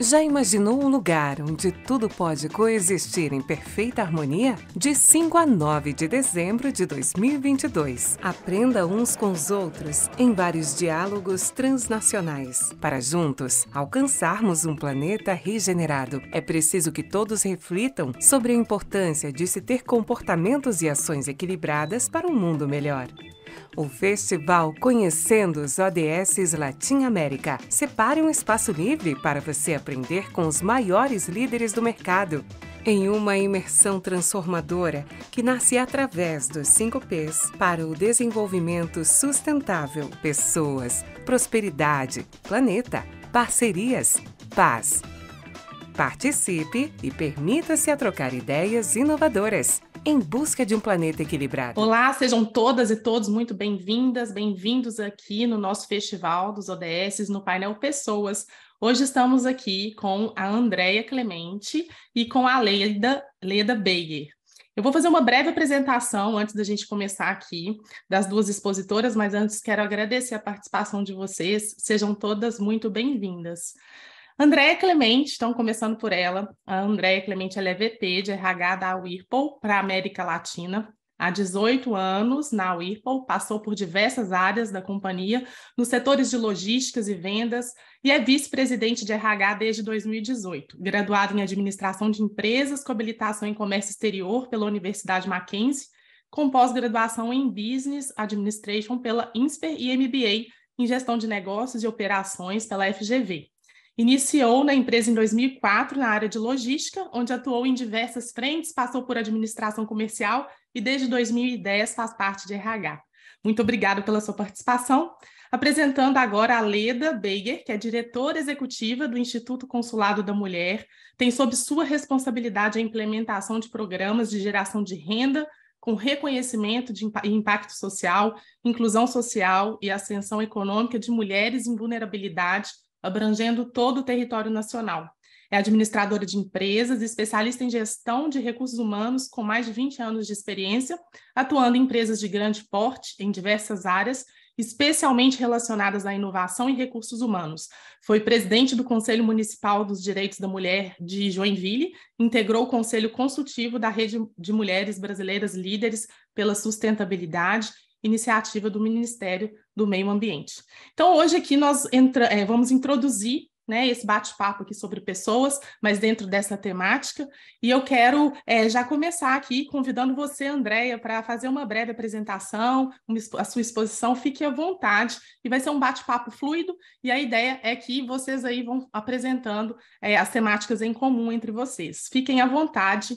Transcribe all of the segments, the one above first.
Já imaginou um lugar onde tudo pode coexistir em perfeita harmonia? De 5 a 9 de dezembro de 2022. Aprenda uns com os outros em vários diálogos transnacionais. Para juntos alcançarmos um planeta regenerado, é preciso que todos reflitam sobre a importância de se ter comportamentos e ações equilibradas para um mundo melhor o festival Conhecendo os ODS Latim América. Separe um espaço livre para você aprender com os maiores líderes do mercado. Em uma imersão transformadora que nasce através dos 5 Ps para o desenvolvimento sustentável, pessoas, prosperidade, planeta, parcerias, paz. Participe e permita-se a trocar ideias inovadoras em busca de um planeta equilibrado. Olá, sejam todas e todos muito bem-vindas, bem-vindos aqui no nosso Festival dos ODS no painel Pessoas. Hoje estamos aqui com a Andréia Clemente e com a Leda, Leda Beiger. Eu vou fazer uma breve apresentação antes da gente começar aqui das duas expositoras, mas antes quero agradecer a participação de vocês. Sejam todas muito bem-vindas. Andréia Clemente, então começando por ela. A Andréia Clemente ela é VP de RH da Whirlpool para América Latina. Há 18 anos na Whirlpool, passou por diversas áreas da companhia, nos setores de logísticas e vendas, e é vice-presidente de RH desde 2018. Graduada em Administração de Empresas, com habilitação em Comércio Exterior pela Universidade Mackenzie, com pós-graduação em Business Administration pela INSPER e MBA em Gestão de Negócios e Operações pela FGV. Iniciou na empresa em 2004 na área de logística, onde atuou em diversas frentes, passou por administração comercial e desde 2010 faz parte de RH. Muito obrigada pela sua participação. Apresentando agora a Leda Beiger, que é diretora executiva do Instituto Consulado da Mulher, tem sob sua responsabilidade a implementação de programas de geração de renda com reconhecimento de impacto social, inclusão social e ascensão econômica de mulheres em vulnerabilidade abrangendo todo o território nacional. É administradora de empresas, especialista em gestão de recursos humanos com mais de 20 anos de experiência, atuando em empresas de grande porte em diversas áreas, especialmente relacionadas à inovação e recursos humanos. Foi presidente do Conselho Municipal dos Direitos da Mulher de Joinville, integrou o Conselho Consultivo da Rede de Mulheres Brasileiras Líderes pela Sustentabilidade, iniciativa do Ministério do meio ambiente. Então, hoje aqui nós entra, é, vamos introduzir né, esse bate-papo aqui sobre pessoas, mas dentro dessa temática. E eu quero é, já começar aqui convidando você, Andréia, para fazer uma breve apresentação, uma, a sua exposição, fique à vontade, e vai ser um bate-papo fluido, e a ideia é que vocês aí vão apresentando é, as temáticas em comum entre vocês. Fiquem à vontade,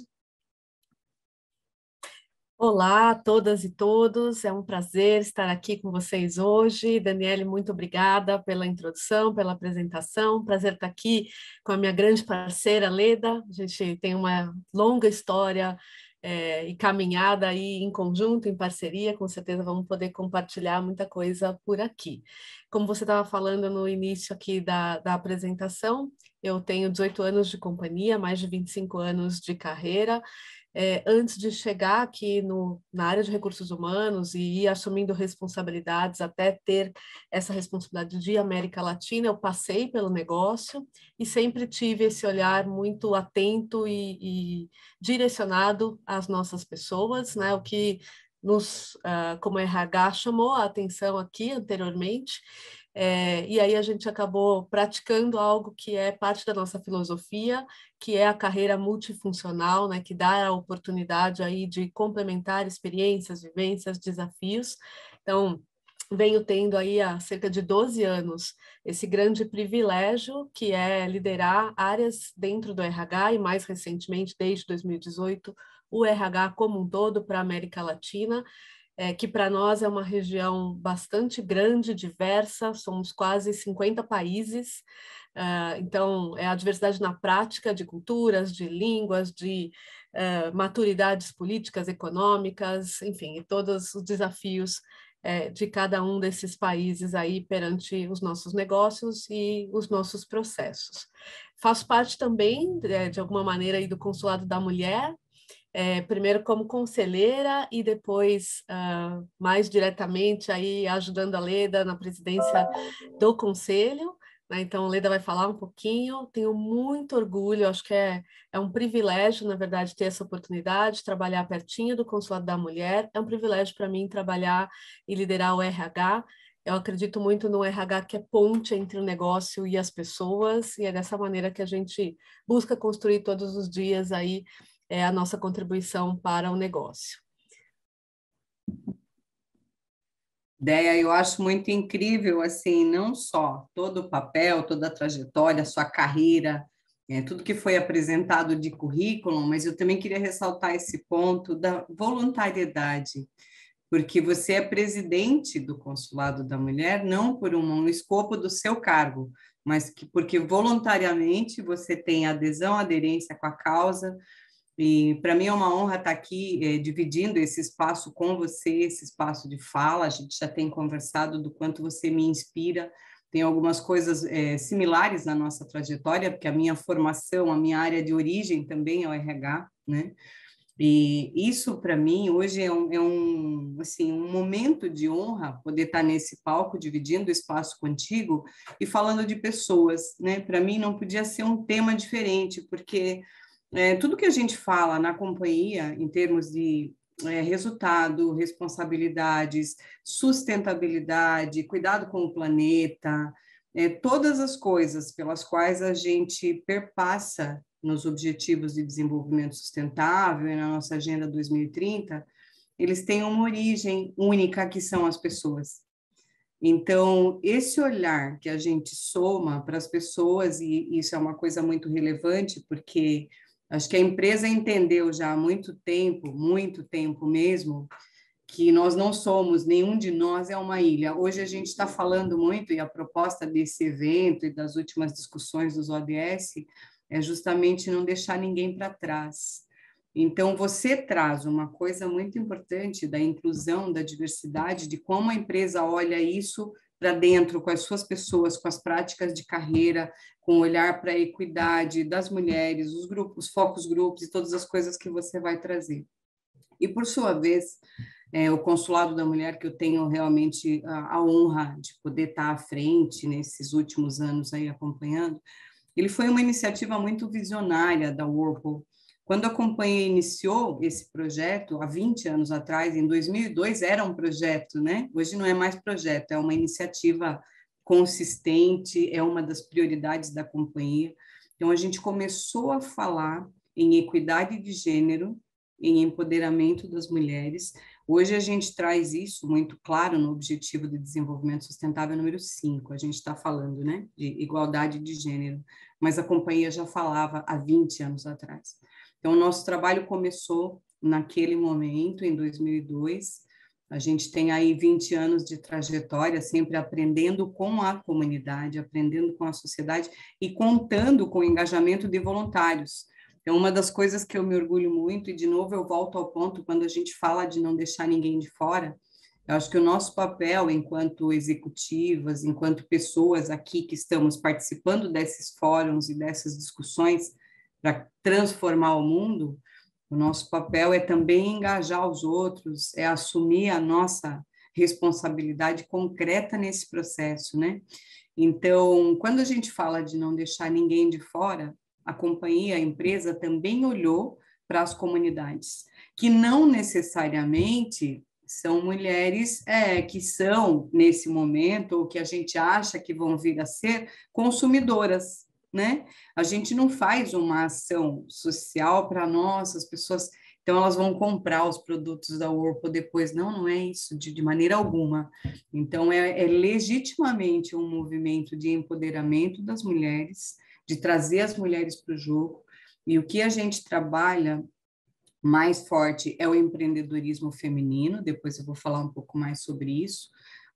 Olá a todas e todos, é um prazer estar aqui com vocês hoje. Daniele, muito obrigada pela introdução, pela apresentação. Prazer estar aqui com a minha grande parceira Leda. A gente tem uma longa história é, e caminhada aí em conjunto, em parceria, com certeza vamos poder compartilhar muita coisa por aqui. Como você estava falando no início aqui da, da apresentação, eu tenho 18 anos de companhia, mais de 25 anos de carreira é, antes de chegar aqui no, na área de recursos humanos e ir assumindo responsabilidades até ter essa responsabilidade de América Latina, eu passei pelo negócio e sempre tive esse olhar muito atento e, e direcionado às nossas pessoas, né? O que nos, uh, como RH chamou a atenção aqui anteriormente, é, e aí a gente acabou praticando algo que é parte da nossa filosofia, que é a carreira multifuncional, né, que dá a oportunidade aí de complementar experiências, vivências, desafios. Então, venho tendo aí há cerca de 12 anos esse grande privilégio que é liderar áreas dentro do RH e mais recentemente, desde 2018, o RH como um todo para a América Latina é, que para nós é uma região bastante grande, diversa, somos quase 50 países, uh, então é a diversidade na prática de culturas, de línguas, de uh, maturidades políticas, econômicas, enfim, e todos os desafios eh, de cada um desses países aí perante os nossos negócios e os nossos processos. Faço parte também, de alguma maneira, aí do Consulado da Mulher, é, primeiro como conselheira e depois uh, mais diretamente aí ajudando a Leda na presidência do conselho. Né? Então, Leda vai falar um pouquinho. Tenho muito orgulho, acho que é, é um privilégio, na verdade, ter essa oportunidade, de trabalhar pertinho do Consulado da Mulher. É um privilégio para mim trabalhar e liderar o RH. Eu acredito muito no RH que é ponte entre o negócio e as pessoas, e é dessa maneira que a gente busca construir todos os dias aí é a nossa contribuição para o negócio. Ideia, eu acho muito incrível, assim, não só todo o papel, toda a trajetória, sua carreira, é, tudo que foi apresentado de currículo, mas eu também queria ressaltar esse ponto da voluntariedade, porque você é presidente do Consulado da Mulher, não por um, um escopo do seu cargo, mas que, porque voluntariamente você tem adesão, aderência com a causa, e para mim é uma honra estar tá aqui eh, dividindo esse espaço com você, esse espaço de fala. A gente já tem conversado do quanto você me inspira. Tem algumas coisas eh, similares na nossa trajetória, porque a minha formação, a minha área de origem também é o RH, né? E isso para mim hoje é um, é um, assim um momento de honra poder estar tá nesse palco dividindo espaço contigo e falando de pessoas, né? Para mim não podia ser um tema diferente porque é, tudo que a gente fala na companhia, em termos de é, resultado, responsabilidades, sustentabilidade, cuidado com o planeta, é, todas as coisas pelas quais a gente perpassa nos Objetivos de Desenvolvimento Sustentável e na nossa Agenda 2030, eles têm uma origem única, que são as pessoas. Então, esse olhar que a gente soma para as pessoas, e isso é uma coisa muito relevante, porque Acho que a empresa entendeu já há muito tempo, muito tempo mesmo, que nós não somos, nenhum de nós é uma ilha. Hoje a gente está falando muito, e a proposta desse evento e das últimas discussões dos ODS é justamente não deixar ninguém para trás. Então, você traz uma coisa muito importante da inclusão, da diversidade, de como a empresa olha isso para dentro com as suas pessoas, com as práticas de carreira, com o olhar para a equidade das mulheres, os grupos, os focos grupos e todas as coisas que você vai trazer. E por sua vez, é, o consulado da mulher que eu tenho realmente a, a honra de poder estar tá à frente nesses últimos anos aí acompanhando, ele foi uma iniciativa muito visionária da Whirlpool quando a companhia iniciou esse projeto, há 20 anos atrás, em 2002, era um projeto, né? Hoje não é mais projeto, é uma iniciativa consistente, é uma das prioridades da companhia. Então, a gente começou a falar em equidade de gênero, em empoderamento das mulheres. Hoje a gente traz isso muito claro no Objetivo de Desenvolvimento Sustentável número 5. A gente está falando né, de igualdade de gênero, mas a companhia já falava há 20 anos atrás. Então, o nosso trabalho começou naquele momento, em 2002. A gente tem aí 20 anos de trajetória, sempre aprendendo com a comunidade, aprendendo com a sociedade e contando com o engajamento de voluntários. É uma das coisas que eu me orgulho muito, e de novo eu volto ao ponto quando a gente fala de não deixar ninguém de fora, eu acho que o nosso papel enquanto executivas, enquanto pessoas aqui que estamos participando desses fóruns e dessas discussões, para transformar o mundo, o nosso papel é também engajar os outros, é assumir a nossa responsabilidade concreta nesse processo, né? Então, quando a gente fala de não deixar ninguém de fora, a companhia, a empresa também olhou para as comunidades, que não necessariamente são mulheres é, que são, nesse momento, ou que a gente acha que vão vir a ser consumidoras, né? A gente não faz uma ação social para nós, as pessoas, então elas vão comprar os produtos da Orpo depois. Não, não é isso, de, de maneira alguma. Então, é, é legitimamente um movimento de empoderamento das mulheres, de trazer as mulheres para o jogo. E o que a gente trabalha mais forte é o empreendedorismo feminino, depois eu vou falar um pouco mais sobre isso,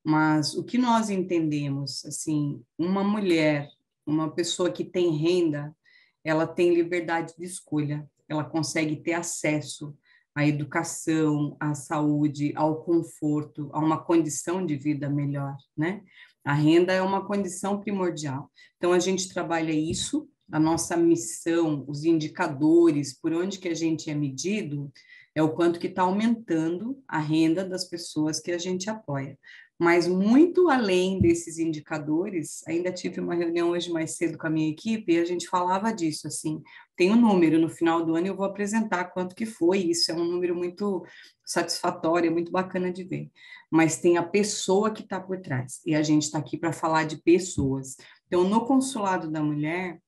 mas o que nós entendemos, assim, uma mulher uma pessoa que tem renda, ela tem liberdade de escolha, ela consegue ter acesso à educação, à saúde, ao conforto, a uma condição de vida melhor, né? A renda é uma condição primordial. Então a gente trabalha isso, a nossa missão, os indicadores, por onde que a gente é medido, é o quanto que está aumentando a renda das pessoas que a gente apoia. Mas muito além desses indicadores, ainda tive uma reunião hoje mais cedo com a minha equipe e a gente falava disso, assim, tem um número, no final do ano eu vou apresentar quanto que foi, isso é um número muito satisfatório, é muito bacana de ver. Mas tem a pessoa que está por trás, e a gente está aqui para falar de pessoas. Então, no Consulado da Mulher,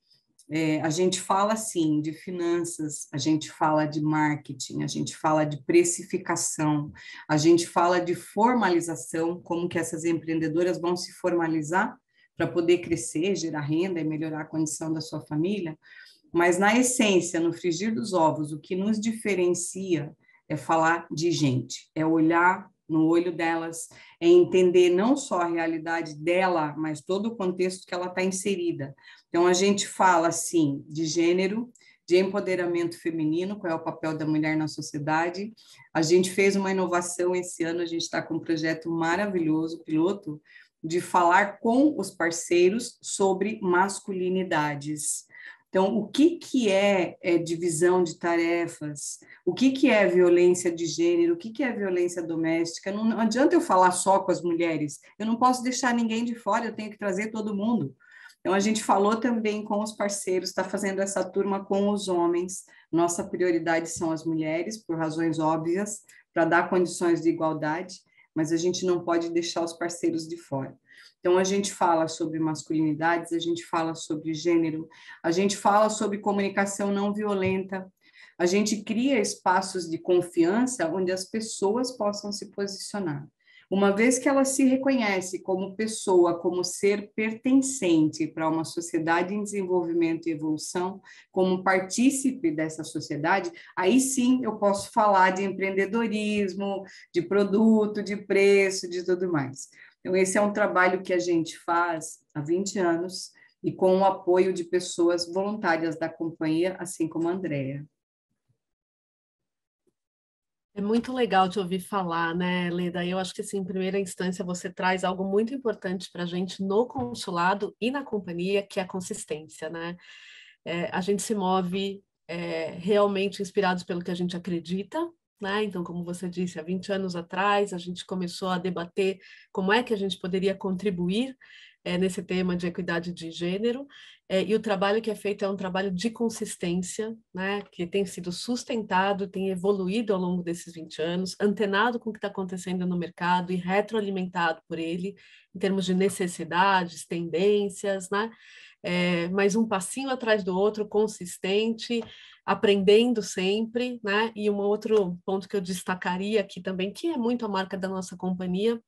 é, a gente fala, sim, de finanças, a gente fala de marketing, a gente fala de precificação, a gente fala de formalização, como que essas empreendedoras vão se formalizar para poder crescer, gerar renda e melhorar a condição da sua família. Mas, na essência, no frigir dos ovos, o que nos diferencia é falar de gente, é olhar no olho delas, é entender não só a realidade dela, mas todo o contexto que ela está inserida. Então, a gente fala, assim, de gênero, de empoderamento feminino, qual é o papel da mulher na sociedade. A gente fez uma inovação esse ano, a gente está com um projeto maravilhoso, piloto, de falar com os parceiros sobre masculinidades. Então, o que, que é, é, divisão de tarefas? O que, que é violência de gênero? O que, que é violência doméstica? Não, não adianta eu falar só com as mulheres. Eu não posso deixar ninguém de fora, eu tenho que trazer todo mundo. Então, a gente falou também com os parceiros, está fazendo essa turma com os homens. Nossa prioridade são as mulheres, por razões óbvias, para dar condições de igualdade, mas a gente não pode deixar os parceiros de fora. Então, a gente fala sobre masculinidades, a gente fala sobre gênero, a gente fala sobre comunicação não violenta, a gente cria espaços de confiança onde as pessoas possam se posicionar. Uma vez que ela se reconhece como pessoa, como ser pertencente para uma sociedade em desenvolvimento e evolução, como partícipe dessa sociedade, aí sim eu posso falar de empreendedorismo, de produto, de preço, de tudo mais. Então, esse é um trabalho que a gente faz há 20 anos e com o apoio de pessoas voluntárias da companhia, assim como a Andrea. É muito legal de ouvir falar, né, Leda? Eu acho que, assim, em primeira instância, você traz algo muito importante para a gente no consulado e na companhia, que é a consistência, né? É, a gente se move é, realmente inspirados pelo que a gente acredita, né? Então, como você disse, há 20 anos atrás, a gente começou a debater como é que a gente poderia contribuir é, nesse tema de equidade de gênero, é, e o trabalho que é feito é um trabalho de consistência, né, que tem sido sustentado, tem evoluído ao longo desses 20 anos, antenado com o que está acontecendo no mercado e retroalimentado por ele, em termos de necessidades, tendências, né, é, eh, mas um passinho atrás do outro, consistente, aprendendo sempre, né? E um outro ponto que eu destacaria aqui também, que é muito a marca da nossa companhia,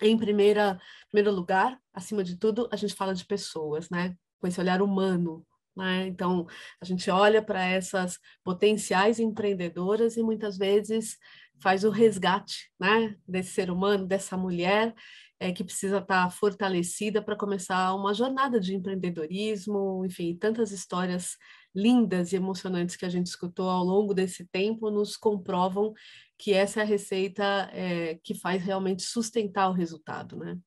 em primeira, primeiro lugar, acima de tudo, a gente fala de pessoas, né? Com esse olhar humano, né? Então, a gente olha para essas potenciais empreendedoras e muitas vezes faz o resgate né? desse ser humano, dessa mulher, é, que precisa estar tá fortalecida para começar uma jornada de empreendedorismo, enfim, tantas histórias lindas e emocionantes que a gente escutou ao longo desse tempo nos comprovam que essa é a receita é, que faz realmente sustentar o resultado, né?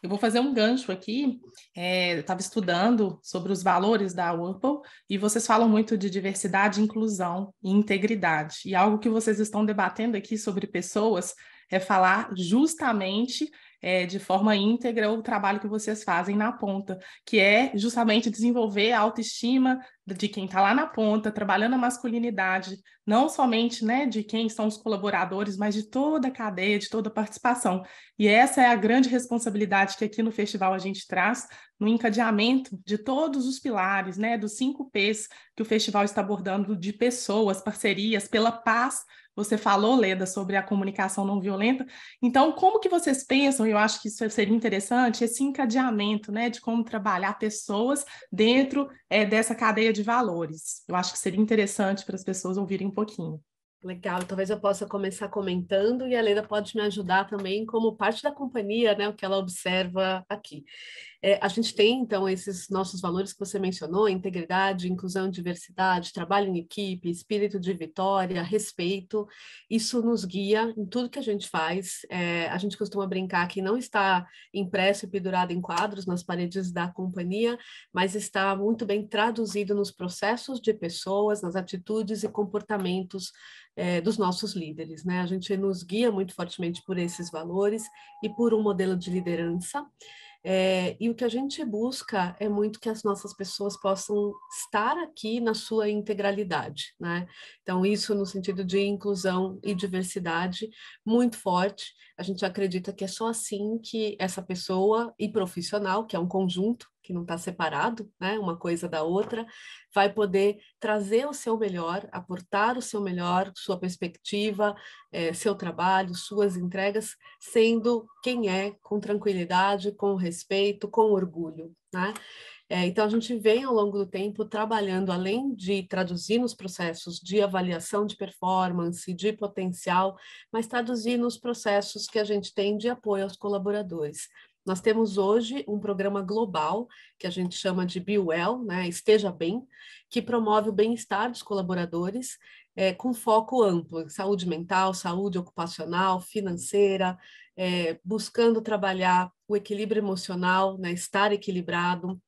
Eu vou fazer um gancho aqui. É, eu estava estudando sobre os valores da Whirlpool e vocês falam muito de diversidade, inclusão e integridade. E algo que vocês estão debatendo aqui sobre pessoas é falar justamente é, de forma íntegra o trabalho que vocês fazem na ponta, que é justamente desenvolver a autoestima de quem está lá na ponta, trabalhando a masculinidade, não somente né, de quem são os colaboradores, mas de toda a cadeia, de toda a participação. E essa é a grande responsabilidade que aqui no festival a gente traz, no encadeamento de todos os pilares, né, dos cinco P's que o festival está abordando de pessoas, parcerias, pela paz. Você falou, Leda, sobre a comunicação não violenta. Então, como que vocês pensam, eu acho que isso seria interessante, esse encadeamento, né, de como trabalhar pessoas dentro é, dessa cadeia de valores? Eu acho que seria interessante para as pessoas ouvirem um pouquinho. Legal, talvez eu possa começar comentando e a Leda pode me ajudar também como parte da companhia, né, o que ela observa aqui. É, a gente tem, então, esses nossos valores que você mencionou: integridade, inclusão, diversidade, trabalho em equipe, espírito de vitória, respeito. Isso nos guia em tudo que a gente faz. É, a gente costuma brincar que não está impresso e pendurado em quadros nas paredes da companhia, mas está muito bem traduzido nos processos de pessoas, nas atitudes e comportamentos é, dos nossos líderes. Né? A gente nos guia muito fortemente por esses valores e por um modelo de liderança. É, e o que a gente busca é muito que as nossas pessoas possam estar aqui na sua integralidade, né? Então, isso no sentido de inclusão e diversidade muito forte. A gente acredita que é só assim que essa pessoa e profissional, que é um conjunto, que não está separado, né, uma coisa da outra, vai poder trazer o seu melhor, aportar o seu melhor, sua perspectiva, eh, seu trabalho, suas entregas, sendo quem é, com tranquilidade, com respeito, com orgulho, né? É, então, a gente vem ao longo do tempo trabalhando, além de traduzir nos processos de avaliação de performance, de potencial, mas traduzir nos processos que a gente tem de apoio aos colaboradores. Nós temos hoje um programa global que a gente chama de Be Well, né? Esteja Bem, que promove o bem-estar dos colaboradores é, com foco amplo em saúde mental, saúde ocupacional, financeira, é, buscando trabalhar o equilíbrio emocional, né? estar equilibrado,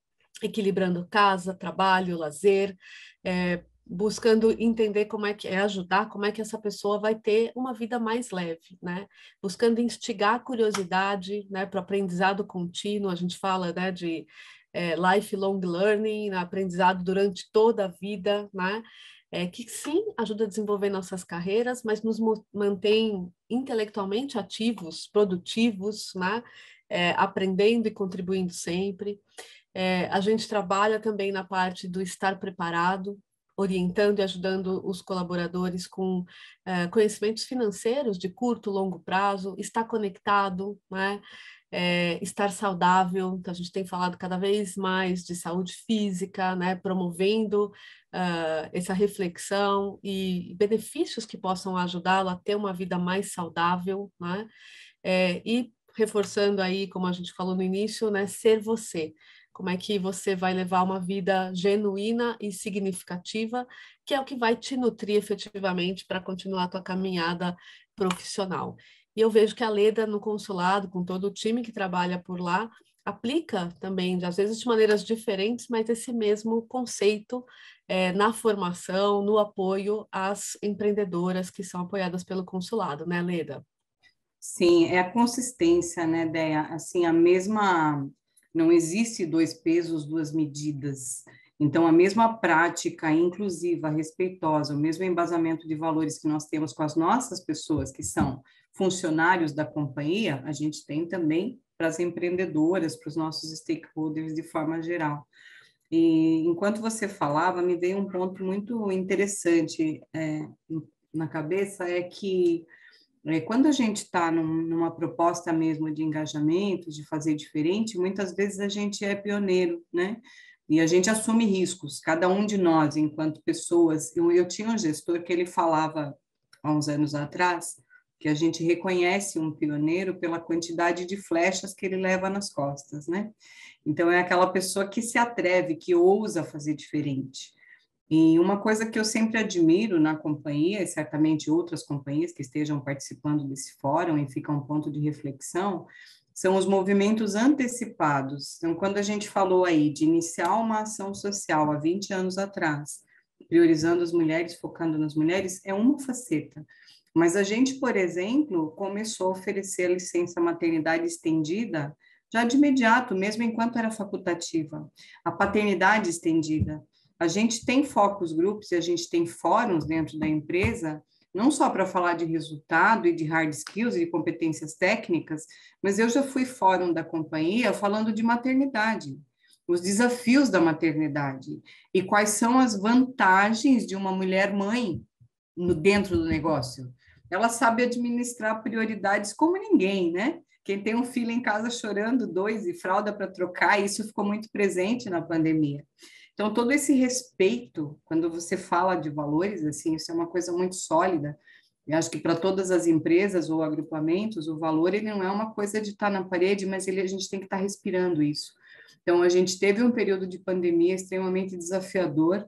equilibrando casa, trabalho, lazer, é, buscando entender como é que é ajudar, como é que essa pessoa vai ter uma vida mais leve, né? Buscando instigar a curiosidade, né, para o aprendizado contínuo. A gente fala, né, de é, lifelong learning, né, aprendizado durante toda a vida, né? É, que sim ajuda a desenvolver nossas carreiras, mas nos mantém intelectualmente ativos, produtivos, né? É, aprendendo e contribuindo sempre. É, a gente trabalha também na parte do estar preparado, orientando e ajudando os colaboradores com uh, conhecimentos financeiros de curto, longo prazo, estar conectado, né? É, estar saudável, então a gente tem falado cada vez mais de saúde física, né? promovendo uh, essa reflexão e benefícios que possam ajudá-lo a ter uma vida mais saudável, né? É, e reforçando aí, como a gente falou no início, né? ser você como é que você vai levar uma vida genuína e significativa, que é o que vai te nutrir efetivamente para continuar a tua caminhada profissional. E eu vejo que a Leda no consulado, com todo o time que trabalha por lá, aplica também, às vezes de maneiras diferentes, mas esse mesmo conceito é, na formação, no apoio às empreendedoras que são apoiadas pelo consulado, né, Leda? Sim, é a consistência, né, Deia? Assim, a mesma não existe dois pesos, duas medidas. Então, a mesma prática inclusiva, respeitosa, o mesmo embasamento de valores que nós temos com as nossas pessoas, que são funcionários da companhia, a gente tem também para as empreendedoras, para os nossos stakeholders de forma geral. E enquanto você falava, me veio um ponto muito interessante é, na cabeça: é que né, quando a gente está num, numa proposta mesmo de engajamento, de fazer diferente, muitas vezes a gente é pioneiro, né? E a gente assume riscos, cada um de nós, enquanto pessoas. Eu, eu tinha um gestor que ele falava há uns anos atrás que a gente reconhece um pioneiro pela quantidade de flechas que ele leva nas costas, né? Então é aquela pessoa que se atreve, que ousa fazer diferente. E uma coisa que eu sempre admiro na companhia, e certamente outras companhias que estejam participando desse fórum e fica um ponto de reflexão, são os movimentos antecipados. Então, quando a gente falou aí de iniciar uma ação social há 20 anos atrás, priorizando as mulheres, focando nas mulheres, é uma faceta. Mas a gente, por exemplo, começou a oferecer a licença maternidade estendida já de imediato, mesmo enquanto era facultativa, a paternidade estendida. A gente tem focos grupos e a gente tem fóruns dentro da empresa, não só para falar de resultado e de hard skills e de competências técnicas, mas eu já fui fórum da companhia falando de maternidade, os desafios da maternidade e quais são as vantagens de uma mulher mãe no dentro do negócio. Ela sabe administrar prioridades como ninguém, né? Quem tem um filho em casa chorando dois e fralda para trocar, isso ficou muito presente na pandemia. Então, todo esse respeito, quando você fala de valores, assim, isso é uma coisa muito sólida. Eu acho que para todas as empresas ou agrupamentos, o valor ele não é uma coisa de estar tá na parede, mas ele, a gente tem que estar tá respirando isso. Então, a gente teve um período de pandemia extremamente desafiador.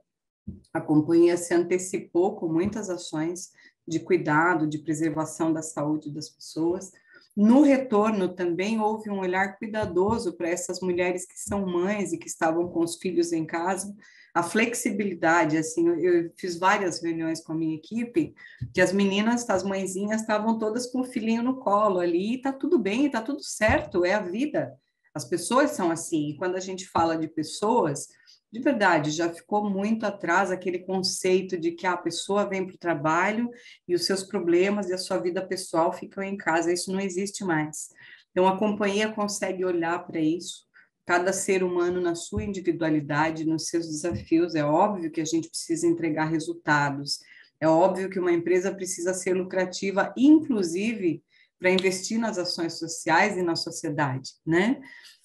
A companhia se antecipou com muitas ações de cuidado, de preservação da saúde das pessoas. No retorno também houve um olhar cuidadoso para essas mulheres que são mães e que estavam com os filhos em casa. A flexibilidade, assim, eu fiz várias reuniões com a minha equipe, que as meninas, as mãezinhas estavam todas com o filhinho no colo ali, e tá tudo bem, tá tudo certo, é a vida. As pessoas são assim, e quando a gente fala de pessoas, de verdade, já ficou muito atrás aquele conceito de que a pessoa vem para o trabalho e os seus problemas e a sua vida pessoal ficam em casa. Isso não existe mais. Então, a companhia consegue olhar para isso, cada ser humano na sua individualidade, nos seus desafios. É óbvio que a gente precisa entregar resultados, é óbvio que uma empresa precisa ser lucrativa, inclusive para investir nas ações sociais e na sociedade, né?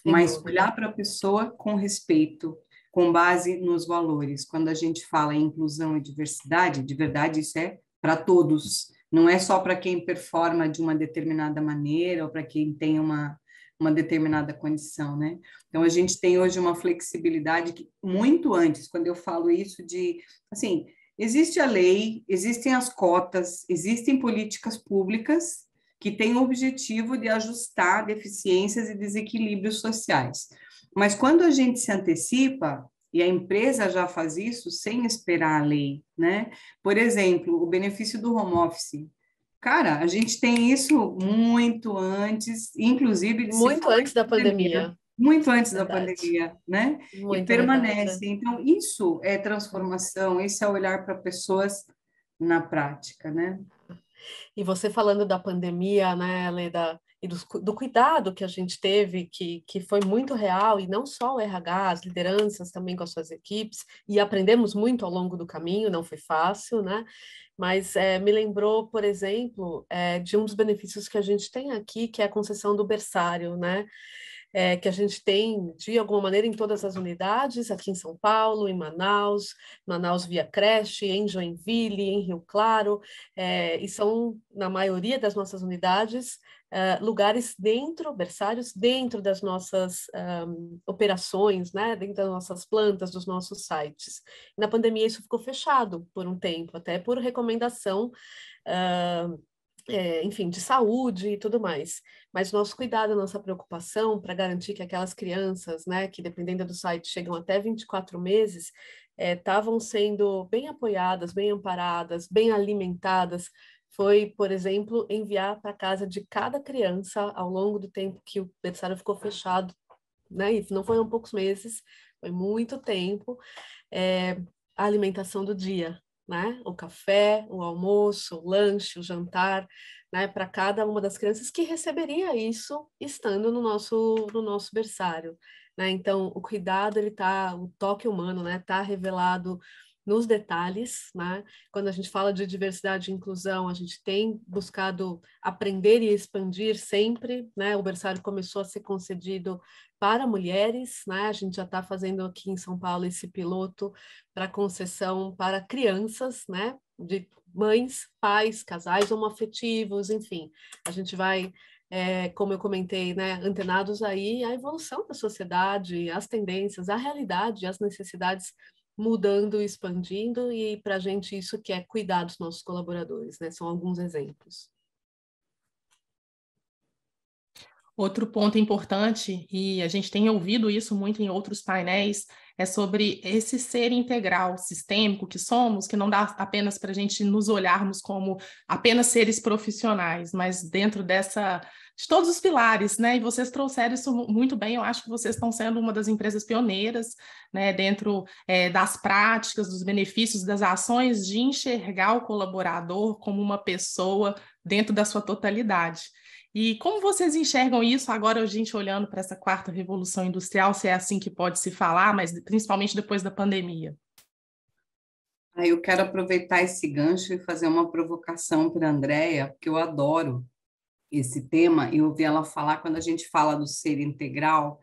Sim, Mas olhar para a pessoa com respeito, com base nos valores. Quando a gente fala em inclusão e diversidade, de verdade isso é para todos, não é só para quem performa de uma determinada maneira ou para quem tem uma, uma determinada condição, né? Então a gente tem hoje uma flexibilidade que muito antes, quando eu falo isso de assim, existe a lei, existem as cotas, existem políticas públicas que têm o objetivo de ajustar deficiências e desequilíbrios sociais. Mas quando a gente se antecipa, e a empresa já faz isso sem esperar a lei, né? Por exemplo, o benefício do home office. Cara, a gente tem isso muito antes, inclusive muito antes da pandemia. pandemia. Muito antes verdade. da pandemia, né? Muito e permanece. Verdade. Então, isso é transformação, esse é olhar para pessoas na prática, né? E você falando da pandemia, né, Leda? e do, do, cuidado que a gente teve, que, que foi muito real, e não só o RH, as lideranças também com as suas equipes, e aprendemos muito ao longo do caminho, não foi fácil, né? Mas é, me lembrou, por exemplo, é, de um dos benefícios que a gente tem aqui, que é a concessão do berçário, né? É, que a gente tem de alguma maneira em todas as unidades, aqui em São Paulo, em Manaus, Manaus via creche, em Joinville, em Rio Claro, é, e são, na maioria das nossas unidades, lugares dentro, berçários, dentro das nossas um, operações, né? dentro das nossas plantas, dos nossos sites. Na pandemia isso ficou fechado por um tempo, até por recomendação uh, é, enfim, de saúde e tudo mais. Mas nosso cuidado, nossa preocupação para garantir que aquelas crianças, né, que dependendo do site chegam até 24 meses, estavam é, sendo bem apoiadas, bem amparadas, bem alimentadas, foi, por exemplo, enviar para casa de cada criança ao longo do tempo que o berçário ficou fechado, né? Isso não foram poucos meses, foi muito tempo. É, a alimentação do dia, né? O café, o almoço, o lanche, o jantar, né? Para cada uma das crianças que receberia isso estando no nosso no nosso berçário, né? Então o cuidado ele tá, o toque humano, né? Tá revelado nos detalhes, né? Quando a gente fala de diversidade e inclusão, a gente tem buscado aprender e expandir sempre, né? O berçário começou a ser concedido para mulheres, né? A gente já está fazendo aqui em São Paulo esse piloto para concessão para crianças, né? De mães, pais, casais homoafetivos, enfim. A gente vai é, como eu comentei, né, antenados aí à evolução da sociedade, às tendências, à realidade, às necessidades mudando, expandindo, e para a gente isso que é cuidar dos nossos colaboradores, né? São alguns exemplos. Outro ponto importante, e a gente tem ouvido isso muito em outros painéis, é sobre esse ser integral, sistêmico que somos, que não dá apenas para a gente nos olharmos como apenas seres profissionais, mas dentro dessa de todos os pilares, né? E vocês trouxeram isso muito bem. Eu acho que vocês estão sendo uma das empresas pioneiras, né, dentro é, das práticas, dos benefícios, das ações de enxergar o colaborador como uma pessoa dentro da sua totalidade. E como vocês enxergam isso agora, a gente olhando para essa quarta revolução industrial, se é assim que pode se falar, mas principalmente depois da pandemia? Ah, eu quero aproveitar esse gancho e fazer uma provocação para a Andrea, porque eu adoro esse tema e ouvir ela falar quando a gente fala do ser integral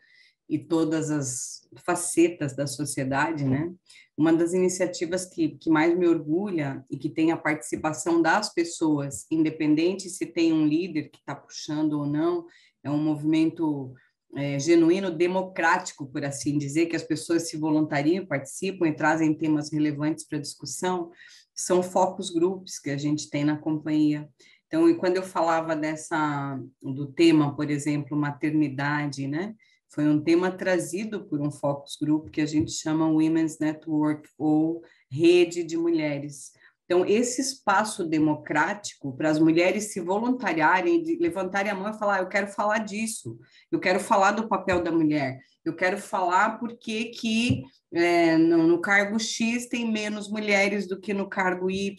e todas as facetas da sociedade, né? Uma das iniciativas que, que mais me orgulha e que tem a participação das pessoas, independente se tem um líder que está puxando ou não, é um movimento é, genuíno democrático, por assim dizer, que as pessoas se voluntariam, participam e trazem temas relevantes para discussão, são focos grupos que a gente tem na companhia. Então, e quando eu falava dessa do tema, por exemplo, maternidade, né? Foi um tema trazido por um focus group que a gente chama Women's Network ou Rede de Mulheres, então, esse espaço democrático para as mulheres se voluntariarem, de levantarem a mão e falar: eu quero falar disso, eu quero falar do papel da mulher, eu quero falar por que, é, no, no, cargo X tem menos mulheres do que no cargo Y.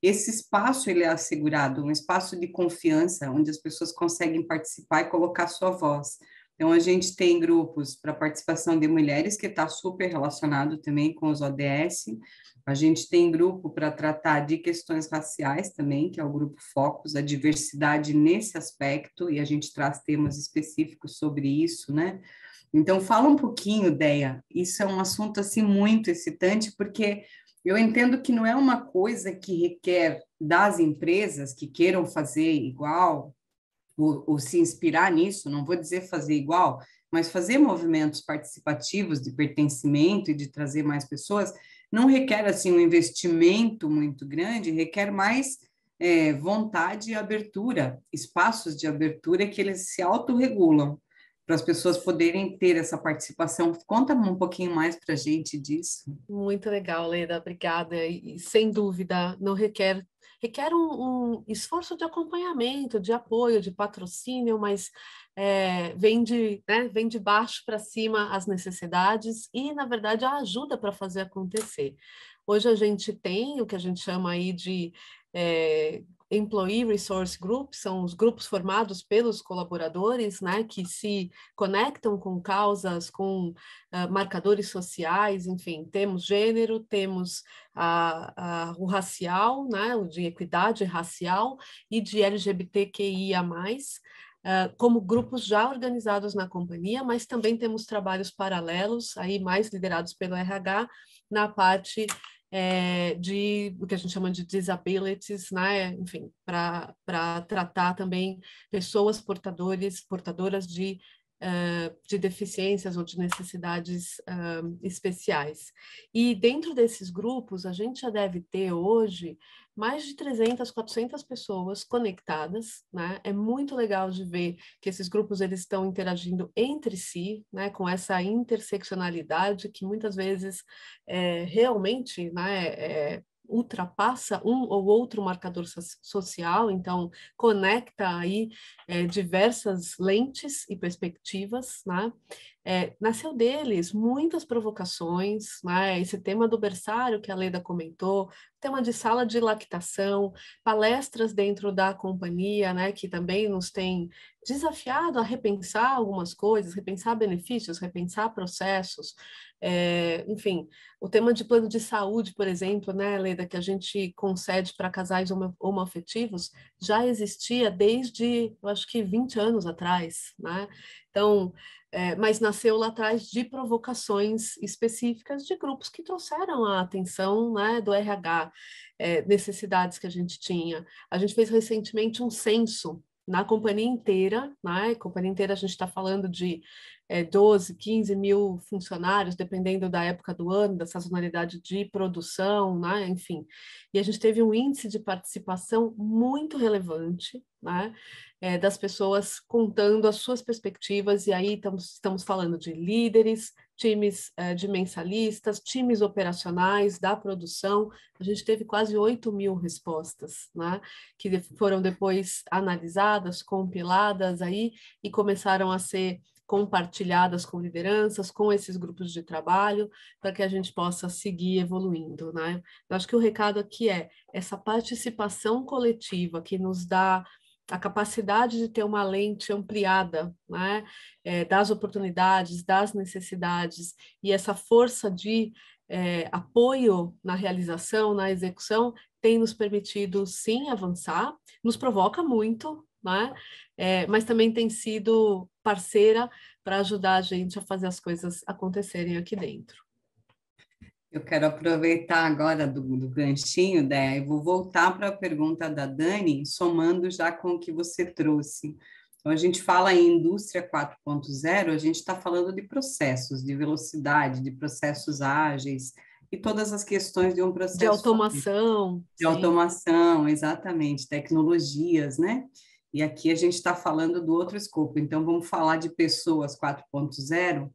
Esse espaço ele é assegurado, um espaço de confiança, onde as pessoas conseguem participar e colocar sua voz. Então, a gente tem grupos para participação de mulheres, que está super relacionado também com os ODS. A gente tem grupo para tratar de questões raciais também, que é o grupo Focus, a diversidade nesse aspecto, e a gente traz temas específicos sobre isso, né? Então, fala um pouquinho, Deia. Isso é um assunto, assim, muito excitante, porque eu entendo que não é uma coisa que requer das empresas que queiram fazer igual, o, o, se inspirar nisso, não vou dizer fazer igual, mas fazer movimentos participativos de pertencimento e de trazer mais pessoas, não requer assim um investimento muito grande, requer mais é, vontade e abertura, espaços de abertura que eles se autorregulam para as pessoas poderem ter essa participação. Conta um pouquinho mais para a gente disso. Muito legal, Leda, obrigada. E sem dúvida, não requer requer um, um esforço de acompanhamento, de apoio, de patrocínio, mas é, vem, de, né, vem de baixo para cima as necessidades e, na verdade, a ajuda para fazer acontecer. Hoje a gente tem o que a gente chama aí de é, employee resource groups, são os grupos formados pelos colaboradores, né, que se conectam com causas, com uh, marcadores sociais, enfim, temos gênero, temos a, a, o racial, né, o de equidade racial e de LGBTQIA+, Uh, ah, como grupos já organizados na companhia, mas também temos trabalhos paralelos, aí mais liderados pelo RH, na parte é, de o que a gente chama de disabilities, né? enfim, para tratar também pessoas portadores, portadoras de ah, de deficiências ou de necessidades uh, especiais. E dentro desses grupos, a gente já deve ter hoje mais de 300, 400 pessoas conectadas, né? É muito legal de ver que esses grupos eles estão interagindo entre si, né? Com essa interseccionalidade que muitas vezes é, realmente, né? É, ultrapassa um ou outro marcador social, então conecta aí é, diversas lentes e perspectivas, né? é, nasceu deles muitas provocações, né? esse tema do berçário que a Leda comentou, tema de sala de lactação, palestras dentro da companhia, né? que também nos tem desafiado a repensar algumas coisas, repensar benefícios, repensar processos, é, enfim, o tema de plano de saúde, por exemplo, né, Leda, que a gente concede para casais homoafetivos, já existia desde, eu acho que 20 anos atrás, né, então, é, mas nasceu lá atrás de provocações específicas de grupos que trouxeram a atenção né, do RH, é, eh, necessidades que a gente tinha. A gente fez recentemente um censo na companhia inteira, né? Companhia inteira a gente está falando de é, 12, 15 mil funcionários, dependendo da época do ano, da sazonalidade de produção, né? Enfim, e a gente teve um índice de participação muito relevante, né? é, das pessoas contando as suas perspectivas, e aí estamos, estamos falando de líderes, times é, de mensalistas, times operacionais da produção. A gente teve quase 8 mil respostas, né, que foram depois analisadas, compiladas aí e começaram a ser compartilhadas com lideranças, com esses grupos de trabalho, para que a gente possa seguir evoluindo, né? Eu acho que o recado aqui é essa participação coletiva que nos dá a capacidade de ter uma lente ampliada né, é, das oportunidades, das necessidades e essa força de é, apoio na realização, na execução, tem nos permitido sim avançar, nos provoca muito, né? É, mas também tem sido parceira para ajudar a gente a fazer as coisas acontecerem aqui dentro. Eu quero aproveitar agora do, do ganchinho, Déa, né? e vou voltar para a pergunta da Dani, somando já com o que você trouxe. Então, a gente fala em indústria 4.0, a gente está falando de processos, de velocidade, de processos ágeis e todas as questões de um processo. De automação. De automação, exatamente, tecnologias, né? E aqui a gente está falando do outro escopo, então vamos falar de pessoas 4.0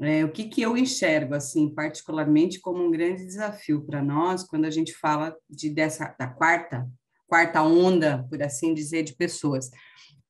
é, o que, que eu enxergo, assim, particularmente como um grande desafio para nós, quando a gente fala de dessa, da quarta, quarta onda, por assim dizer, de pessoas.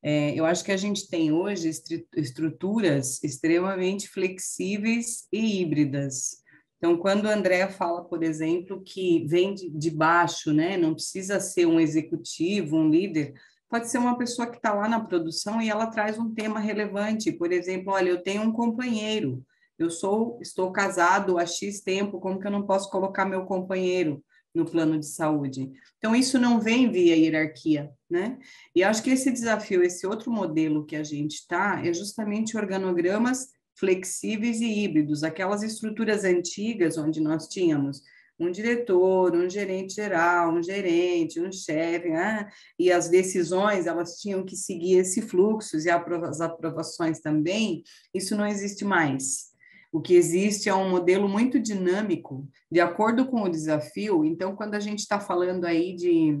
É, eu acho que a gente tem hoje estruturas extremamente flexíveis e híbridas. Então, quando o André fala, por exemplo, que vem de, de baixo, né, não precisa ser um executivo, um líder, pode ser uma pessoa que está lá na produção e ela traz um tema relevante. Por exemplo, olha, eu tenho um companheiro eu sou, estou casado há X tempo, como que eu não posso colocar meu companheiro no plano de saúde? Então, isso não vem via hierarquia, né? E acho que esse desafio, esse outro modelo que a gente está, é justamente organogramas flexíveis e híbridos, aquelas estruturas antigas onde nós tínhamos um diretor, um gerente geral, um gerente, um chefe, né? e as decisões elas tinham que seguir esse fluxo e as aprovações também, isso não existe mais. O que existe é um modelo muito dinâmico, de acordo com o desafio. Então, quando a gente está falando aí de,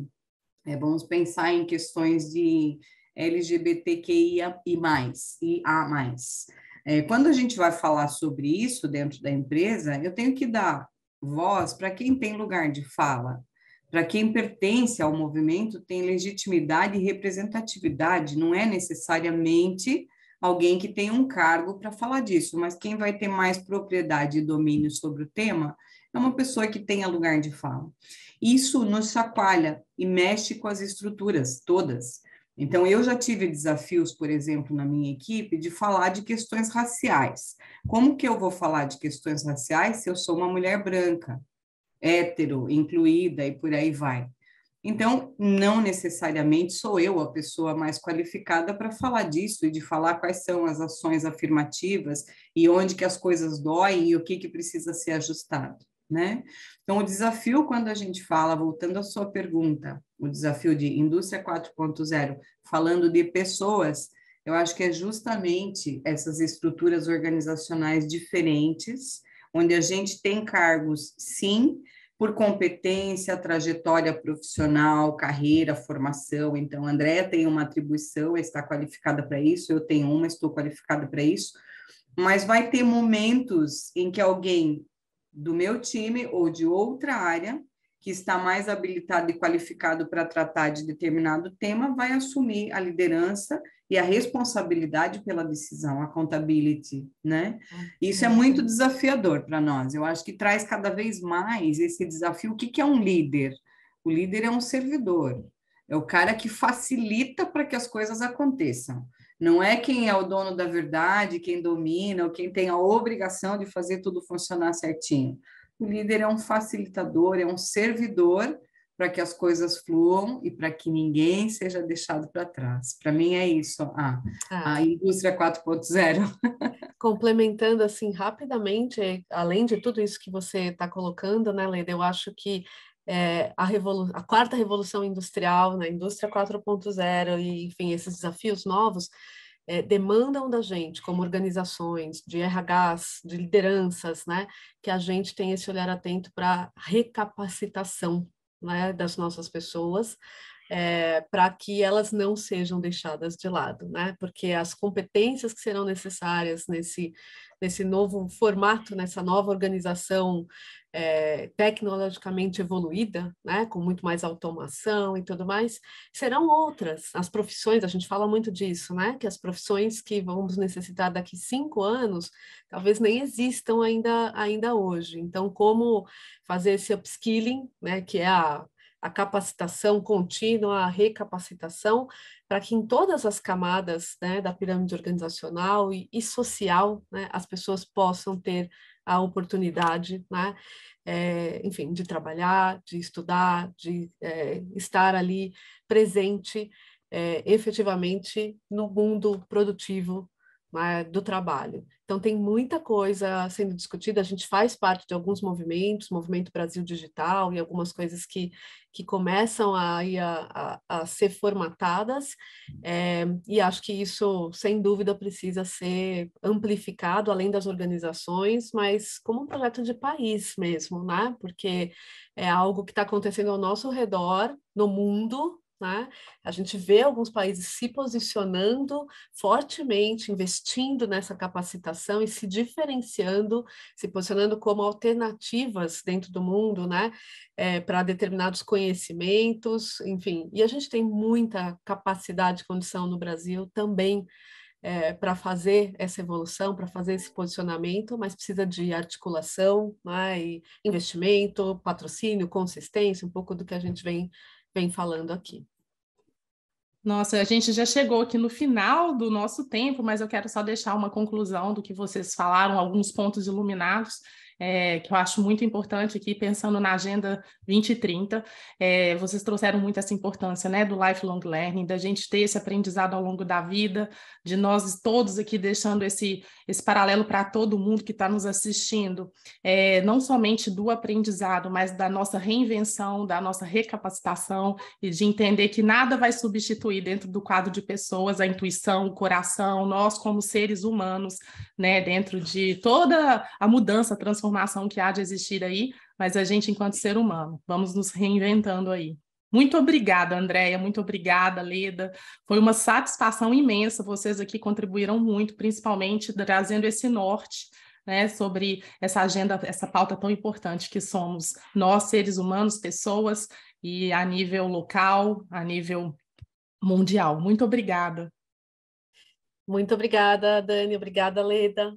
é, vamos pensar em questões de LGBTQIA e mais, e A mais. É, quando a gente vai falar sobre isso dentro da empresa, eu tenho que dar voz para quem tem lugar de fala, para quem pertence ao movimento tem legitimidade e representatividade, não é necessariamente alguém que tem um cargo para falar disso, mas quem vai ter mais propriedade e domínio sobre o tema é uma pessoa que tenha lugar de fala. Isso nos chacoalha e mexe com as estruturas todas. Então, eu já tive desafios, por exemplo, na minha equipe, de falar de questões raciais. Como que eu vou falar de questões raciais se eu sou uma mulher branca, hétero, incluída e por aí vai? Então, não necessariamente sou eu a pessoa mais qualificada para falar disso e de falar quais são as ações afirmativas e onde que as coisas doem e o que, que precisa ser ajustado, né? Então, o desafio quando a gente fala, voltando à sua pergunta, o desafio de indústria 4.0, falando de pessoas, eu acho que é justamente essas estruturas organizacionais diferentes, onde a gente tem cargos, sim, por competência, trajetória profissional, carreira, formação. Então, a Andréa tem uma atribuição, está qualificada para isso, eu tenho uma, estou qualificada para isso. Mas vai ter momentos em que alguém do meu time ou de outra área que está mais habilitado e qualificado para tratar de determinado tema vai assumir a liderança e a responsabilidade pela decisão, a accountability, né? Ah, Isso é. é muito desafiador para nós. Eu acho que traz cada vez mais esse desafio. O que, que é um líder? O líder é um servidor. É o cara que facilita para que as coisas aconteçam. Não é quem é o dono da verdade, quem domina, ou quem tem a obrigação de fazer tudo funcionar certinho o líder é um facilitador, é um servidor para que as coisas fluam e para que ninguém seja deixado para trás. Para mim é isso, a, ah. a indústria 4.0. Complementando assim rapidamente, além de tudo isso que você está colocando, né, Leda, eu acho que é, a, a, quarta revolução industrial, na né, indústria 4.0 e, enfim, esses desafios novos, é, demandam da gente, como organizações, de RHs, de lideranças, né, que a gente tenha esse olhar atento para recapacitação né, das nossas pessoas, é, eh, para que elas não sejam deixadas de lado, né? Porque as competências que serão necessárias nesse, nesse novo formato, nessa nova organização é, tecnologicamente evoluída, né, com muito mais automação e tudo mais, serão outras. As profissões, a gente fala muito disso, né, que as profissões que vamos necessitar daqui cinco anos talvez nem existam ainda, ainda hoje. Então, como fazer esse upskilling, né, que é a a capacitação contínua, a recapacitação, para que em todas as camadas né, da pirâmide organizacional e, e social né, as pessoas possam ter a oportunidade, né, é, enfim, de trabalhar, de estudar, de é, estar ali presente é, efetivamente no mundo produtivo né, do trabalho. Então, tem muita coisa sendo discutida. A gente faz parte de alguns movimentos, Movimento Brasil Digital, e algumas coisas que, que começam a, a, a, ser formatadas, é, e acho que isso, sem dúvida, precisa ser amplificado, além das organizações, mas como um projeto de país mesmo, né? porque é algo que está acontecendo ao nosso redor, no mundo, né? A gente vê alguns países se posicionando fortemente, investindo nessa capacitação e se diferenciando, se posicionando como alternativas dentro do mundo, né? É, eh, Para determinados conhecimentos, enfim. E a gente tem muita capacidade e condição no Brasil também. É, eh, para fazer essa evolução, para fazer esse posicionamento, mas precisa de articulação, né, investimento, patrocínio, consistência, um pouco do que a gente vem vem falando aqui. Nossa, a gente já chegou aqui no final do nosso tempo, mas eu quero só deixar uma conclusão do que vocês falaram, alguns pontos iluminados é, que eu acho muito importante aqui, pensando na Agenda 2030. É, vocês trouxeram muito essa importância né, do lifelong learning, da gente ter esse aprendizado ao longo da vida, de nós todos aqui deixando esse, esse paralelo para todo mundo que está nos assistindo, é, não somente do aprendizado, mas da nossa reinvenção, da nossa recapacitação e de entender que nada vai substituir dentro do quadro de pessoas a intuição, o coração, nós como seres humanos, né, dentro de toda a mudança, a transformação transformação que há de existir aí, mas a gente, enquanto ser humano, vamos nos reinventando aí. Muito obrigada, Andréia. Muito obrigada, Leda. Foi uma satisfação imensa. Vocês aqui contribuíram muito, principalmente trazendo esse norte né, sobre essa agenda, essa pauta tão importante que somos nós, seres humanos, pessoas, e a nível local, a nível mundial. Muito obrigada. Muito obrigada, Dani. Obrigada, Leda.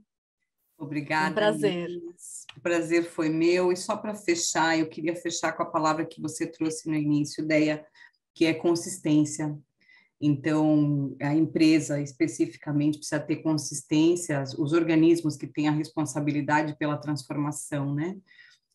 Obrigada. Um prazer. O prazer foi meu. E só para fechar, eu queria fechar com a palavra que você trouxe no início, ideia que é consistência. Então, a empresa especificamente precisa ter consistência, os organismos que têm a responsabilidade pela transformação, né?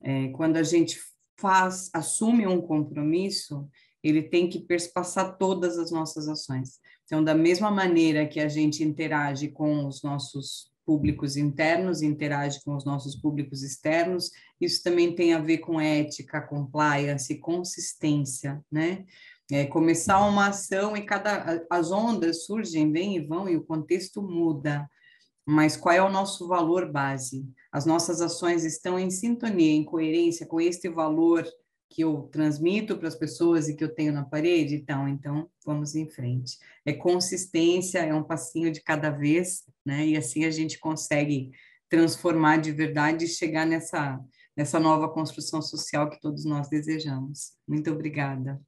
É, quando a gente faz, assume um compromisso, ele tem que perspassar todas as nossas ações. Então, da mesma maneira que a gente interage com os nossos públicos internos, interage com os nossos públicos externos. Isso também tem a ver com ética, compliance, consistência, né? É, começar uma ação e cada as ondas surgem, vêm e vão e o contexto muda. Mas qual é o nosso valor base? As nossas ações estão em sintonia, em coerência com este valor que eu transmito para as pessoas e que eu tenho na parede? Então, então vamos em frente. É consistência, é um passinho de cada vez né? E assim a gente consegue transformar de verdade e chegar nessa, nessa nova construção social que todos nós desejamos. Muito obrigada.